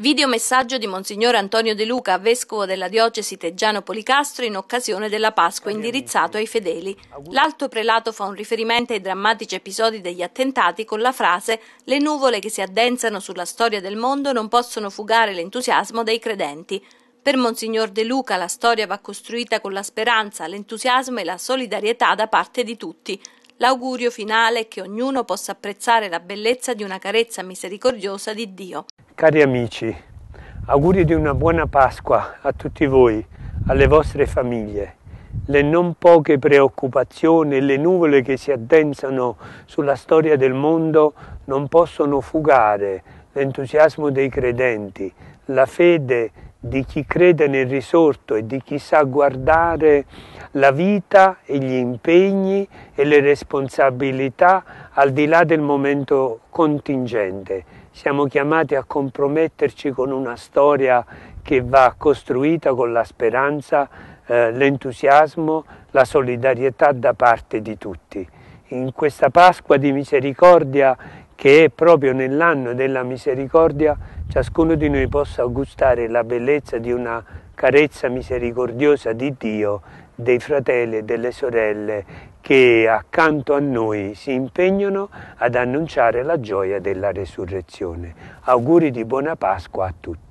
Videomessaggio di Monsignor Antonio De Luca, vescovo della diocesi Teggiano Policastro, in occasione della Pasqua indirizzato ai fedeli. L'alto prelato fa un riferimento ai drammatici episodi degli attentati con la frase «Le nuvole che si addensano sulla storia del mondo non possono fugare l'entusiasmo dei credenti». Per Monsignor De Luca la storia va costruita con la speranza, l'entusiasmo e la solidarietà da parte di tutti. L'augurio finale è che ognuno possa apprezzare la bellezza di una carezza misericordiosa di Dio. Cari amici, auguri di una buona Pasqua a tutti voi, alle vostre famiglie. Le non poche preoccupazioni e le nuvole che si addensano sulla storia del mondo non possono fugare l'entusiasmo dei credenti, la fede di chi crede nel risorto e di chi sa guardare la vita e gli impegni e le responsabilità al di là del momento contingente. Siamo chiamati a comprometterci con una storia che va costruita con la speranza, eh, l'entusiasmo, la solidarietà da parte di tutti. In questa Pasqua di misericordia che proprio nell'anno della misericordia ciascuno di noi possa gustare la bellezza di una carezza misericordiosa di Dio, dei fratelli e delle sorelle che accanto a noi si impegnano ad annunciare la gioia della resurrezione. Auguri di buona Pasqua a tutti.